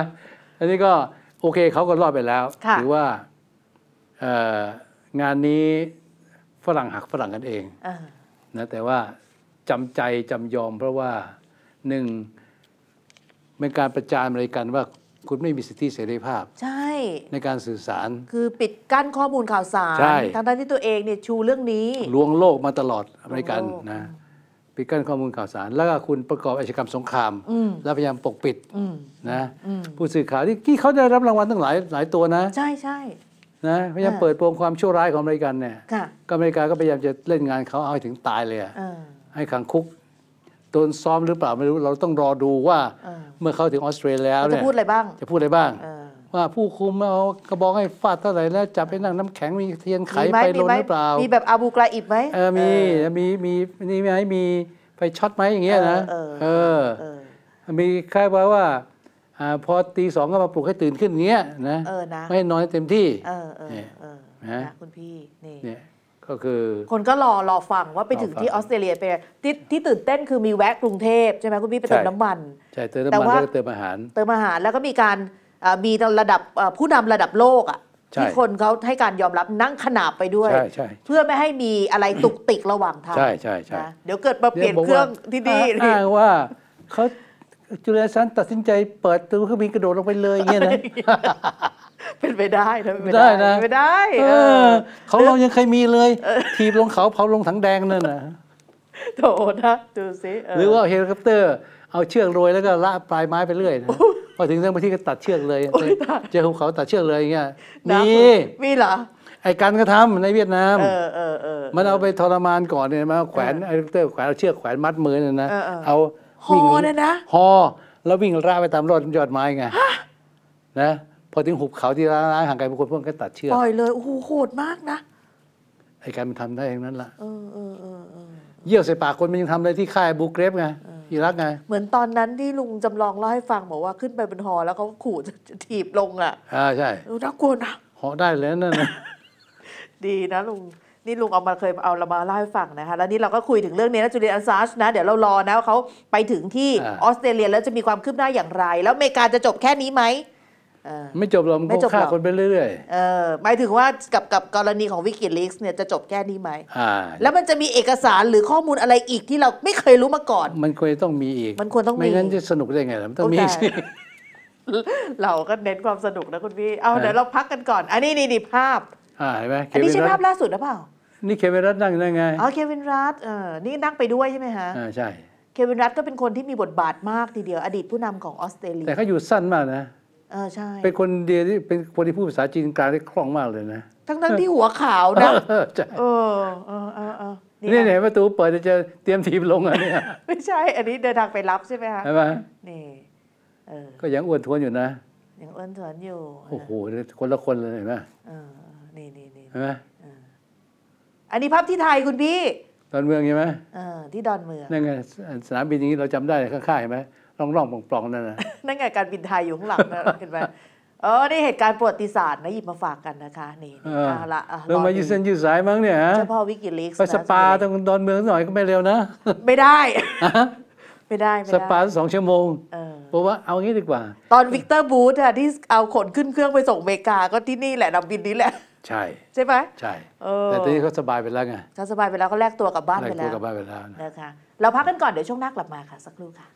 อันนี้ก็โอเคเขาก็รอดไปแล้ว ถือว่างานนี้ฝรั่งหักฝรั่งกันเองนะแต่ว่าจำใจจำยอม เพราะว่าหนึ่งเป็นการประจานอะไรกันว่าคุณไม่มีสิทธิเสรีภาพ ใช่ในการสื่อสาร คือปิดกั้นข้อมูลข่าวสารทางด้านที่ตัวเองเนี่ยชูเรื่องนี้ลวงโลกมาตลอดอเมริกันนะปิดกั้นข้อมูลข่าวสาร แล้วก็คุณประกอบอาชญากรรมสงคราม แล้วพยายามปกปิดนะผู้สื่อข่าวที่ที่เขาได้รับรางวัลตั้งหลายหลายตัวนะ ใช่ใช่นะพยายามเปิดโปงความชั่วร้ายของอเมริกันเนี่ยก็อเมริกาก็พยายามจะเล่นงานเขาเอาให้ถึงตายเลยอะให้ขังคุกโดนซ้อมหรือเปล่าไม่รู้เราต้องรอดูว่าเมื่อเขาถึงออสเตรเลียแล้วจะพูดอะไรบ้าง จะพูดอะไรบ้าง ว่าผู้คุมเอากระบอกให้ฟาดเท่าไหร่แล้ว จับไปนั่งน้ำแข็งมีเทียนไขไปลนหรือเปล่า มีแบบอาบูกราอิบไหมเออมี มีมีนี่ไหมมีไปช็อตไหมอย่างเงี้ยนะเออมีครบอกว่าว่าพอตีสองก็มาปลุกให้ตื่นขึ้นเงี้ยนะไม่ให้นอนเต็มที่นะคุณพี่นี่ก็คือคนก็รอ รอฟังว่าไปถึงที่ออสเตรเลียไปทที่ตื่นเต้นคือ มีแวะกรุงเทพใช่ไหมคุณพี่ไปเติมน้ำมัน ใช่ เติมน้ำมัน แล้วก็เติมอาหาร เติมอาหารแล้วก็มีการมีระดับผู้นำระดับโลกอ่ะที่คนเขาให้การยอมรับนั่งขนาบไปด้วย เพื่อไม่ให้มีอะไรตุกติกระหว่างทางใช่ใช่ใช่เดี๋ยวเกิดมาเปลี่ยนเครื่องที่นี่อ้างว่าเขาจุเลียสันตัดสินใจเปิดตัวเครื่องบินกระโดดลงไปเลยเงี้ยนะเป็นไปได้นะเป็นไปได้นะไม่ได้เขาเรายังเคยมีเลยทีบลงเขาเผาลงถังแดงนั่นนะโถนะดูสิหรือว่าเฮลิคอปเตอร์เอาเชือกโรยแล้วก็ละปลายไม้ไปเรื่อยนะพอถึงเรื่องไปที่ก็ตัดเชือกเลย เจอภูเขาตัดเชือกเลยอย่างเงี้ยมีมีเหรอ ไอ้การกระทำในเวียดนามมันเอาไปทรมานก่อนเนี่ยมาแขวนไอ้เตอร์แขวนเอาเชือกแขวนมัดมือเนี่ยนะเอาวิ่งเนี่ยนะหอแล้ววิ่งร่าไปตามรถยอดไม้ไงนะพอถึงหุบเขาที่ร้างห่างไกลบงคคเพวกก็ตัดเชือกปล่อยเลยโอ้โหโหดมากนะไอ้การมันทำได้เองนั้นล่ะเยี่ยวใส่ปากคนมันยังทำอะไรที่ค่ายบูเกรฟไงอิรักไง เหมือนตอนนั้นที่ลุงจำลองเล่าให้ฟังบอกว่าขึ้นไปบนหอ แล้วเขาขู่จะถีบลง อ่ะอ่าใช่น่ากลัวนะหอได้แล้วนั่นนะดีนะ ลุงนี่ลุงเอามาเคยเอาเรามาเล่าให้ฟังนะคะแล้วนี่เราก็คุยถึงเรื่องนี้นะจูเลียนอันซาชนะเดี๋ยวเรารอนะเขาไปถึงที่ออสเตรเลียแล้วจะมีความคืบหน้าอย่างไร แล้วอเมริกาจะจบแค่นี้ไหมไม่จบหรอกมันก็ฆ่าคนไปเรื่อยๆเออหมายถึงว่ากับกับกรณีของวิกิลีกส์เนี่ยจะจบแค่นี้ไหมแล้วมันจะมีเอกสารหรือข้อมูลอะไรอีกที่เราไม่เคยรู้มาก่อน มันควรต้องมีอีกมันควรต้องมีไม่งั้นจะสนุกได้ไงมันต้องมีสิเราก็เน้นความสนุกนะคุณพี่เอาเดี๋ยวเราพักกันก่อนอันนี้นี่นี่ภาพอ่าเห็นไหมอันนี้ใช่ภาพล่าสุดหรือเปล่านี่เควินรัตนั่งได้ไงอ๋อเควินรัตเออนี่นั่งไปด้วยใช่ไหมฮะอ่าใช่เควินรัตก็เป็นคนที่มีบทบาทมากทีเดียวอดีตผู้นำของออสเตรเลียแต่เขาอยู่สั้นมากนะเออใช่เป็นคนเดียวที่เป็นคนที่พูดภาษาจีนกลางได้คล่องมากเลยนะ ทั้งทั้งที่หัวขาวนะเออเออเออเออนี่เห็นประตูเปิดจะเตรียมทีมลงอ่ะเนี่ยไม่ใช่อันนี้เดินทางไปรับใช่ไหมคะใช่ไหมนี่เออก็ยังอ้วนท้วนอยู่นะยังอ้วนท้วนอยู่โอ้โหคนละคนเลยเห็นไหมนี่นี่นี่เห็นไหมอันนี้ภาพที่ไทยคุณพี่ดอนเมืองใช่ไหมเออที่ดอนเมืองนั่นไงสนามบินอย่างนี้เราจำได้ข้างๆเห็นไหมร่องๆปล่องๆนั่นนะนั่นไงการบินไทยอยู่ข้างหลังนะเห็นไหมเออนี่เหตุการณ์ประวัติศาสตร์นะหยิบมาฝากกันนะคะ นี่เอาละลงมายืดเส้นยืดสายมั้งเนี่ยเฉพาะวิกิลีกไปสปาตรงดอนเมืองหน่อยก็ไม่เร็วนะ ไม่ได้ ไม่ได้สปาสองชั่วโมงเพราะว่าเอางี้ดีกว่า ตอนวิกเตอร์บูธอะที่เอาขนขึ้นเครื่องไปส่งอเมริกาก็ที่นี่แหละนำบบินนี้แหละใช่ใช่ไหมใช่แต่ตอนนี้เขาสบายไปแล้วไงเขาสบายไปแล้วก็แลกตัวกับบ้านไปแล้วแลกตัวกับบ้านไปแล้วนะคะเราพักกันก่อนเดี๋ยวช่วงหน้ากลับมาค่ะ สักครู่ค่ะ